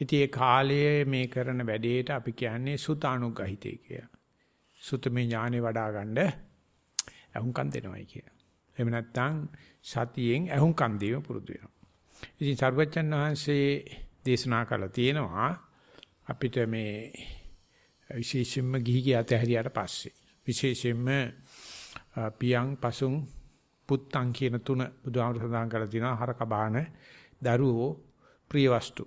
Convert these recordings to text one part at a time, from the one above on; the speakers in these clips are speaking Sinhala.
ඉතින් ඒ කාලයේ මේ කරන වැඩේට අපි කියන්නේ සුතානුග්‍රහිතය කියලා. සුතමේ ඥානෙ වඩා ගන්න ඇහුම්කන් දෙනවයි කියලා. එහෙම නැත්නම් සතියෙන් ඇහුම්කන් දීම පුරුදු වෙනවා. ඉතින් සර්වජන් වහන්සේ දේශනා කළා තියෙනවා අපිට මේ විශේෂයෙන්ම ගිහි ගියත හැරියට පස්සේ විශේෂයෙන්ම පියං පසුන් පුත්තං කියන තුන බුදුහාමර සඳහන් කරලා තිනවා හරක බාන දරුවෝ ප්‍රිය වස්තු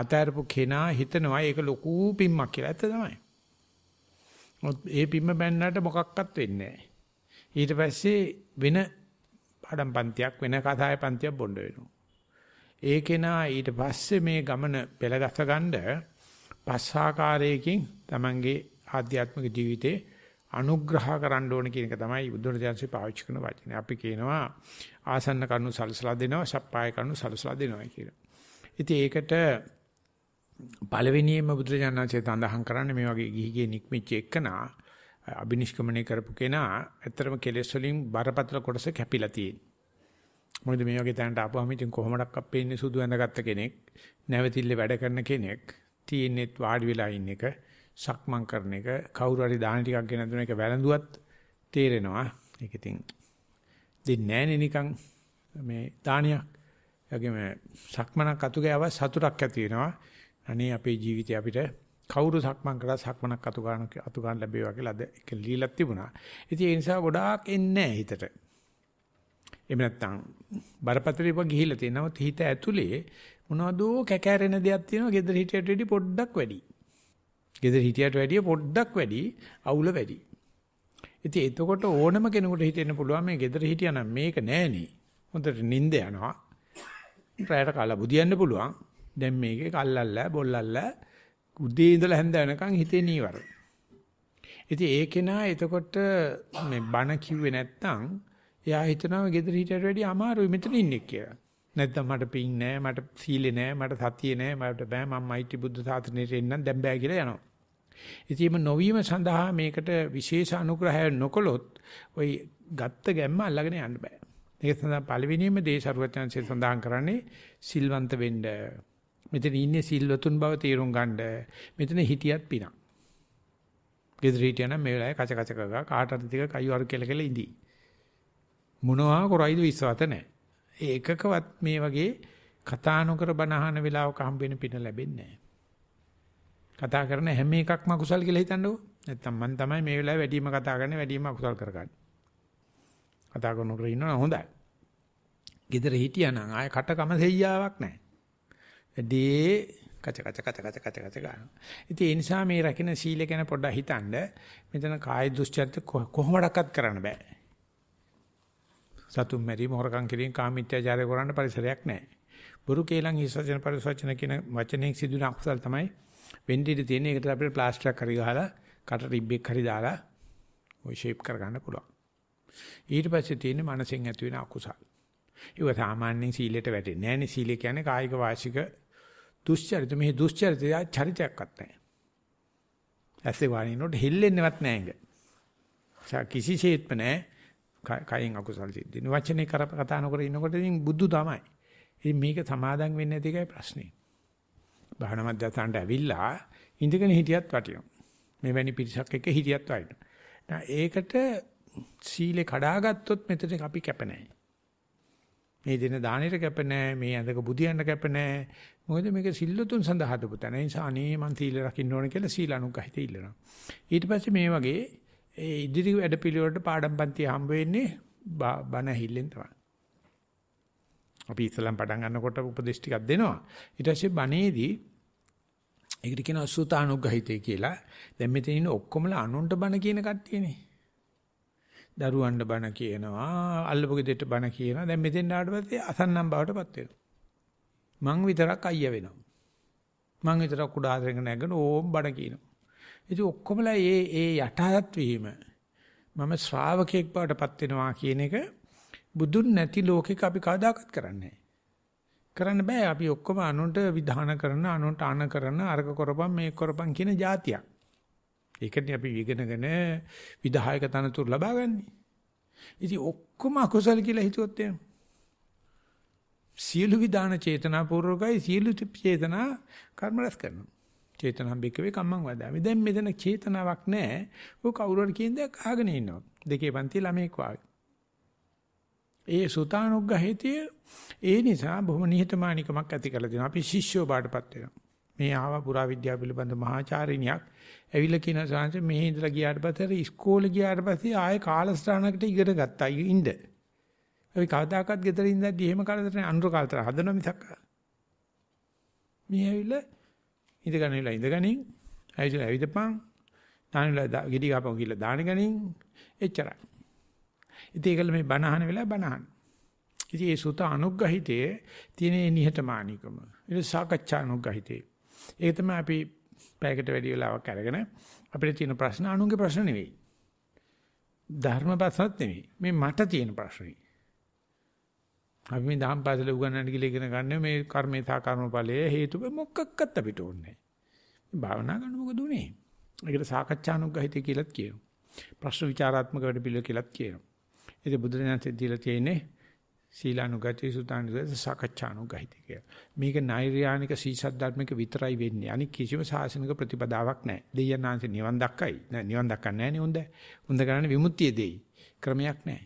අතාරපු කෙනා හිතනවා ඒක ලොකු පිම්මක් කියලා. ඇත්ත තමයි. ඒ පිම්ම බැන්නට මොකක්වත් වෙන්නේ නැහැ. ඊට පස්සේ වෙන පාඩම් පන්තියක් වෙන කතාය පන්තියක් බොණ්ඩ වෙනවා. ඒ කෙනා ඊට පස්සේ මේ ගමන පෙළගස ගන්න පස්සාකාරයකින් Tamange ආධ්‍යාත්මික ජීවිතේ අනුග්‍රහ කරන්න ඕන කියන එක තමයි බුදුරජාන්සේ පාවිච්චි කරන වචනේ. අපි කියනවා ආසන්න කරුණු සලසලා දෙනවා, සප්පාය කරුණු සලසලා දෙනවා කියලා. ඉතින් ඒකට පළවෙනියෙන්ම බුදුරජාණන්සේ තඳහන් කරන්නේ මේ වගේ ගිහිගේ නික්මිච්ච එකනා අබිනිෂ්ක්‍මණය කරපු කෙනා ඇත්තටම කෙලෙස් වලින් බරපතල කොටස කැපිලා තියෙනවා. මොකද මේ වගේ තැනට ආපුවම ඉතින් කොහොමඩක් අපේන්නේ සුදු ඇඳගත්ත කෙනෙක්, නැවතිල්ල වැඩ කරන කෙනෙක්, තියෙන්නේත් වාඩි වෙලා ඉන්න එක, සක්මන් කරන එක, කවුරු හරි දාන ටිකක් ගෙන දුන එක වැළඳුවත් තේරෙනවා. ඒක ඉතින් දෙන්නේ නැහනේ නිකන් මේ දානියක්. ඒගොම සක්මනක් අතුගෑව සතුටක් ඇති වෙනවා. අනේ අපේ ජීවිතේ අපිට කවුරු සක්මන් කරලා සක්මනක් අතු ගන්න අතු ගන්න ලැබේවා කියලා අද එක ලීලක් තිබුණා. ඉතින් ඒ නිසා ගොඩාක් එන්නේ හිතට. එහෙම නැත්නම් බරපතලව ගිහිල්ලා තියෙනවා හිත ඇතුලේ මොනවදෝ කැකෑරෙන දෙයක් තියෙනවා gedara hitiyata wedi පොඩ්ඩක් වැඩි. gedara hitiyata wedi පොඩ්ඩක් වැඩි අවුල වැඩි. ඉතින් එතකොට ඕනම කෙනෙකුට හිතෙන්න පුළුවන් මේ gedara හිටියනම් මේක නෑනේ. හොඳට නිින්ද යනවා. රැයට කාලා බුදියන්න පුළුවන්. දැන් මේකේ කල්ලල්ලා බොල්ලල්ලා උදේ ඉඳලා හැන්ද වෙනකන් හිතේ නීවර. ඉතින් ඒ කෙනා එතකොට මේ බණ කිව්වේ නැත්තම් එයා හිතනවා ගෙදර හිටියට වැඩිය අමාරුයි මෙතන ඉන්නේ කියලා. නැත්නම් මට පිං නෑ මට සීලෙ නෑ මට සතිය නෑ මට බෑ මම මෛත්‍රී බුද්ධ සාසනයට එන්නම් දැන් බෑ කියලා යනවා. ඉතින් මේ නොවීම සඳහා මේකට විශේෂ අනුග්‍රහය නොකොලොත් ওই ගත්ත ගැම්ම අල්ලගෙන යන්න බෑ. ඒක සඳහා පළවෙනිම දේ සරුවචනසේ සඳහන් කරන්නේ සිල්වන්ත වෙන්න මෙතන ඉන්නේ සිල්වතුන් බව තීරුම් ගන්න. මෙතන හිටියත් පිනක්. ගෙදර හිටියනම් මේ වෙලාවේ කච කච කගා කාට හරි ටික කයු අර කෙල කෙල ඉඳී. මොනවා කරයිද විශ්වාස නැහැ. ඒකකවත් මේ වගේ කතා නොකර බනහන වෙලාවක හම්බෙන්න පින ලැබෙන්නේ නැහැ. කතා කරන හැම එකක්ම අකුසල් කියලා හිතන්නකො. නැත්තම් මම තමයි මේ වෙලාවේ වැඩිම කතා කරන්නේ වැඩිම අකුසල් කරගන්නේ. කතා කරනකොට ඉන්නවා හොඳයි. ගෙදර හිටියානම් ආය කටකම සෙයියාවක් නැහැ. දේ කච කච කච කච කච කච ගන්නවා. ඉතින් ඒ නිසා මේ රකින්න සීල ගැන පොඩ්ඩක් හිතන්න. මෙතන කාය දුස්චරිත කොහොමඩක්වත් කරන්න බෑ. සතුම් මෙරි මොහරකම් කිරීම කාමීත්‍යචාරය කරන්න පරිසරයක් නැහැ. බුරු කේලම් හිස්සචන පරිසචන කියන වචනෙන් සිදුන අකුසල් තමයි වෙන්නේ තියෙන. ඒකට අපිට ප්ලාස්ටරයක් හරි ගහලා කට රිබ්බෙක් හරි දාලා ওই ෂේප් කරගන්න පුළුවන්. ඊට පස්සේ තියෙන්නේ මනසෙන් ඇති වෙන අකුසල්. ඒක සාමාන්‍යයෙන් සීලයට වැටෙන්නේ නැහැ නේ. සීලය කියන්නේ කායික වාචික දුෂ්චරිත මේ දුෂ්චරිතය චරිතයක්වත් නැහැ. ඇස්සේ වාරිනොට හෙල්ලෙන්නවත් නැහැ ඒක. කිසිසේත්ම නැහැ කයින් අකුසල් සිද්ධ වෙන වචනේ කර කතා නොකර ඉනකොට ඉතින් බුදු තමයි. ඉතින් මේක සමාදම් වෙන්නේ නැති එකයි ප්‍රශ්නේ. භාවනා මධ්‍යස්ථානට ඇවිල්ලා ඉඳගෙන හිටියත් වටිනවා. මෙවැනි පිරිසක් එක්ක හිටියත් වටිනවා. ඒකට සීලේ කඩාගත්තොත් මෙතන අපි කැප නැහැ. මේ දෙන දානෙට කැප නැහැ, මේ ඇඳක බුදියන්න කැප නැහැ. මොකද මේක සිල්ලුතුන් සඳහා හදපු තැන. ඒ නිසා අනේ මං තීල රකින්න ඕන කියලා සීල අනුගහිත ඉල්ලනවා. ඊට පස්සේ මේ වගේ ඒ ඉදිරි වැඩ පිළිවෙලට පාඩම් පන්ති හම්බ වෙන්නේ බණ ඇහිල්ලෙන් තමයි. අපි ඉස්සලම් පටන් ගන්නකොට උපදේශ ටිකක් දෙනවා. ඊට පස්සේ බණේදී ඒකට කියනවා සූතානුග්‍රහිතය කියලා. දැන් මෙතන ඉන්න ඔක්කොමලා අනුන්ට බණ කියන කට්ටියනේ. දරුවන්ට බණ කියනවා අල්ලපු ගෙදෙට බණ කියනවා දැන් මෙතෙන් ආවට පස්සේ අසන්නම් බවටපත් වෙනවා මං විතරක් අයියා වෙනවා මං විතරක් කුඩා ආදරෙන් නැගෙන ඕම් බණ කියනවා ඉතින් ඔක්කොමලා ඒ ඒ යටහත් වීම මම ශ්‍රාවකෙක් බවටපත් වෙනවා කියන එක බුදුන් නැති ලෝකෙක අපි කවදාකවත් කරන්නේ කරන්න බෑ අපි ඔක්කොම අනුන්ට විධාන කරන අනුන්ට ආන කරන අරක කරපම් මේ කරපම් කියන જાතියක් ඒකනේ අපි ඉගෙනගෙන විධායක තනතුරු ලබා ගන්නෙ. ඉතින් ඔක්කොම අකුසල කියලා හිතුවොත් එහෙම. සියලු විධාන චේතනා පූර්වකයි සියලු චේතනා කර්ම රැස් කරනවා. චේතනම් බිකවේ කම්මං වදාමි. දැන් මෙතන චේතනාවක් නැහැ. ඔය කවුරු හරි කියන දේ අහගෙන ඉන්නවා. දෙකේ පන්ති ළමෙක් වාගේ. ඒ සුතානුග්‍රහිතය ඒ නිසා බොහොම නිහතමානිකමක් ඇති කරලා දෙනවා. අපි ශිෂ්‍යෝ බාටපත් වෙනවා. මේ ආව පුරා විද්‍යාව පිළිබඳ මහාචාර්යණියක් ඇවිල්ලා කියන සංස මේ ඉඳලා ගියාට පස්සේ ඉස්කෝලේ ගියාට පස්සේ ආයේ කාලස්ථානකට ඉගෙන ගත්තා ඉඳ. අපි කවදාකවත් ගෙදර ඉඳද්දි එහෙම කාලතරණ අනුර කාලතර හදනවා මිසක්. මේ ඇවිල්ලා ඉඳගෙන ඉලා ඉඳගනින් ඇවිල්ලා ඇවිදපන් දානවිලා ගෙඩි ගාපන් කියලා දානගනින් එච්චරයි. ඉතින් ඒකල මේ බණහන වෙලා බණහන. ඉතින් ඒ සුත අනුග්‍රහිතයේ තියෙන නිහතමානීකම. ඒක සාකච්ඡා අනුග්‍රහිතේ. ඒක තමයි අපි පැයකට වැඩි වෙලාවක් අරගෙන අපිට තියෙන ප්‍රශ්න අනුන්ගේ ප්‍රශ්න නෙවෙයි. ධර්ම ප්‍රශ්නත් නෙවෙයි. මේ මට තියෙන ප්‍රශ්නේ. අපි මේ දහම් පාසල උගන්වන්න කියලා ඉගෙන ගන්න මේ කර්මේ සහ කර්මඵලයේ හේතු මොකක්වත් අපිට ඕනේ නැහැ. භාවනා කරන මොකද උනේ? ඒකට සාකච්ඡානුග්‍රහිතය කියලාත් කියනවා. ප්‍රශ්න විචාරාත්මක වැඩ පිළිවෙල කියලාත් කියනවා. ඉතින් බුදුරජාණන් දෙවිලා තියෙන්නේ සීලානුගතී සුතානුගතී සාකච්ඡානුගතී කියලා. මේක නෛර්යානික සීසද්ධාත්මික විතරයි වෙන්නේ. අනික කිසිම සාසනික ප්‍රතිපදාවක් නැහැ. දෙයයන්ාන්සේ නිවන් දක්කයි. නෑ නිවන් දක්කන්නේ නෑනේ උන්ද. උන්ද කරන්නේ විමුක්තිය දෙයි. ක්‍රමයක් නැහැ.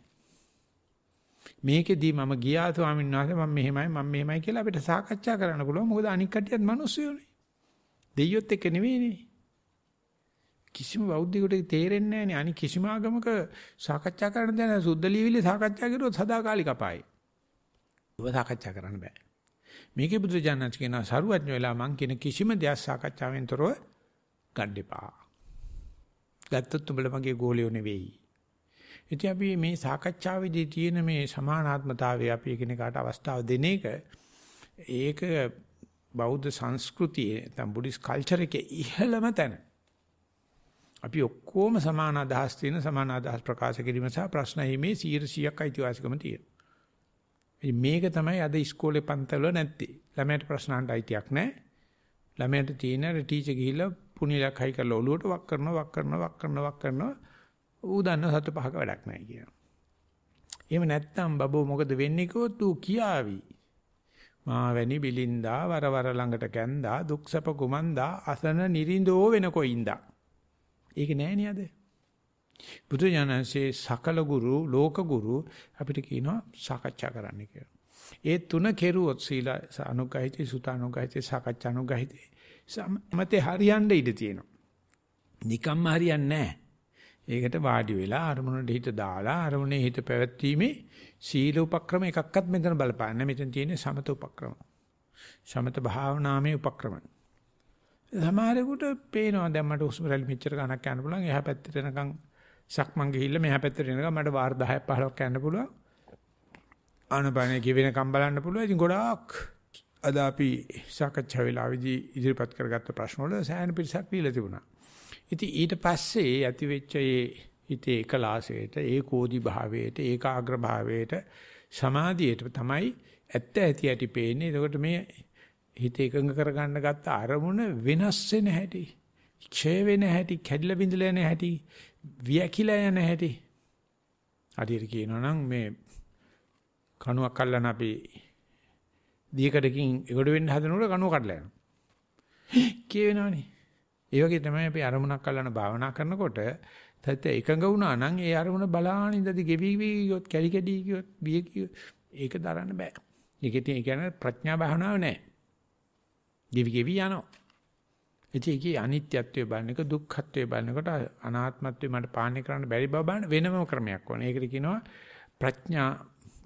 මේකෙදී මම ගියා ස්වාමීන් වහන්සේ මම මෙහෙමයි මම මෙහෙමයි කියලා අපිට සාකච්ඡා කරන්න පුළුවන්. මොකද අනික් කටියත් මිනිස්සුනේ. දෙයියොත් එක්ක නෙවෙයිනේ. කිසිම බෞද්ධයෙකුට තේරෙන්නේ නැහැ නේ. අනික් කිසිම ආගමක සාකච්ඡා කරන්න දැන සුද්ධ ලියවිලි සාකච්ඡා කරුවොත් සදාකාලික අපායයි. ඔබ සාකච්ඡා කරන්න බෑ. මේකේ බුදුජානක කියනවා සරුවඥ වෙලා මං කියන කිසිම දෙයක් සාකච්ඡාවෙන් තොරව ගන්න එපා. ගත්තොත් උඹලා මගේ ගෝලියෝ නෙවෙයි. ඉතින් අපි මේ සාකච්ඡාවේදී තියෙන මේ සමානාත්මතාවය අපි එකිනෙකාට අවස්ථාව දෙන එක ඒක බෞද්ධ සංස්කෘතියේ නැත්නම් බුද්දිස් කල්චර් එකේ ඉහළම තැන. අපි ඔක්කොම සමාන අදහස් තියෙන සමාන අදහස් ප්‍රකාශ කිරීම සහ ප්‍රශ්න හිමේ 100ක් අයිතිවාසිකම තියෙනවා. මේක තමයි අද ඉස්කෝලේ පන්තවල නැත්තේ. ළමයට ප්‍රශ්න අහන්න අයිතියක් නැහැ. ළමයට තියෙන අර ටීචර් ගිහිල්ලා පුණිලක් හයි කරලා ඔලුවට වක් කරනවා වක් කරනවා වක් කරනවා වක් කරනවා ඌ දන්නව සත පහක වැඩක් නැහැ කියලා. එහෙම නැත්තම් බබෝ මොකද වෙන්නේ කිව්වොත් ඌ කියාවි. මා වැනි බිලින්දා වරවර ළඟට කැන්දා දුක්සප කුමන්දා අසන නිරින්දෝ වෙනකොයින්දා. ඒක නෑ නියද? බුදු ජානසේ සකල ගුරු ලෝක ගුරු අපිට කියනවා සාකච්ඡා කරන්න කියලා. ඒ තුන කෙරුවොත් සීල අනුගහිතේ සුත අනුගහිතේ සාකච්ඡා අනුගහිතේ සමතේ හරියන්න ඉඩ තියෙනවා. නිකම්ම හරියන්නේ නැහැ. ඒකට වාඩි වෙලා අරමුණට හිත දාලා අරමුණේ හිත පැවැත්වීමේ සීල උපක්‍රම එකක්වත් මෙතන බලපාන්නේ. මෙතන තියෙන්නේ සමත උපක්‍රම. සමත භාවනාමේ උපක්‍රම. සමහරෙකුට පේනවා දැන් මට හුස්ම රැලි මෙච්චර ගණක් යන්න පුළුවන්. එහා පැත්තේ යනකම් සක්මන් ගිහිල්ලා මෙහා පැත්තට එනකම් මට වාර 10ක් 15ක් යන්න පුළුවන්. ආනපනේ කිවෙනකම් බලන්න පුළුවන්. ඉතින් ගොඩාක් අද අපි සාකච්ඡා වෙලාවේදී ඉදිරිපත් කරගත්ත ප්‍රශ්න වල සෑහෙන පිරිසක් දීලා තිබුණා. ඉතින් ඊට පස්සේ ඇතිවෙච්ච ඒ හිතේ ඒකලාසයට, ඒකෝදි භාවයට, ඒකාග්‍ර භාවයට, සමාධියට තමයි ඇත්ත ඇති ඇති පේන්නේ. එතකොට මේ හිත එකඟ කරගන්න ගත්ත අරමුණ වෙනස් වෙන හැටි, ඡේ වෙන හැටි, කැඩිලා බිඳලා යන හැටි, වියකිලා යන හැටි හරියට කියනවනම් මේ කණුවක් අල්ලන අපි දීකඩකින් එගොඩ වෙන්න හදනකොට කණුව කඩලා යනවා කියවෙනවනේ ඒ වගේ තමයි අපි අරමුණක් අල්ලන භාවනා කරනකොට තත් එකඟ වුණා නම් ඒ අරමුණ බලාන ඉඳදී ගෙවි ගියොත් කැලි කැඩි ගියොත් බිය ඒක දරන්න බෑ. ඒකෙන් ඒ කියන්නේ ප්‍රඥා භාවනාව නෑ. ගෙවි ගෙවි යනවා. ඉතින් ඒකේ අනිත්‍යත්වය බලනක දුක්ඛත්වය බලනකොට අනාත්මත්වය මට පාලනය කරන්න බැරි බව බලන වෙනම ක්‍රමයක් ඕන. ඒකට කියනවා ප්‍රඥා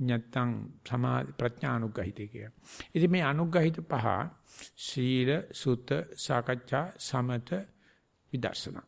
නැත්තම් සමා ප්‍රඥානුග්‍රහිතය කියලා. ඉතින් මේ අනුග්‍රහිත පහ සීල, සුත, සාකච්ඡා, සමත, විදර්ශනා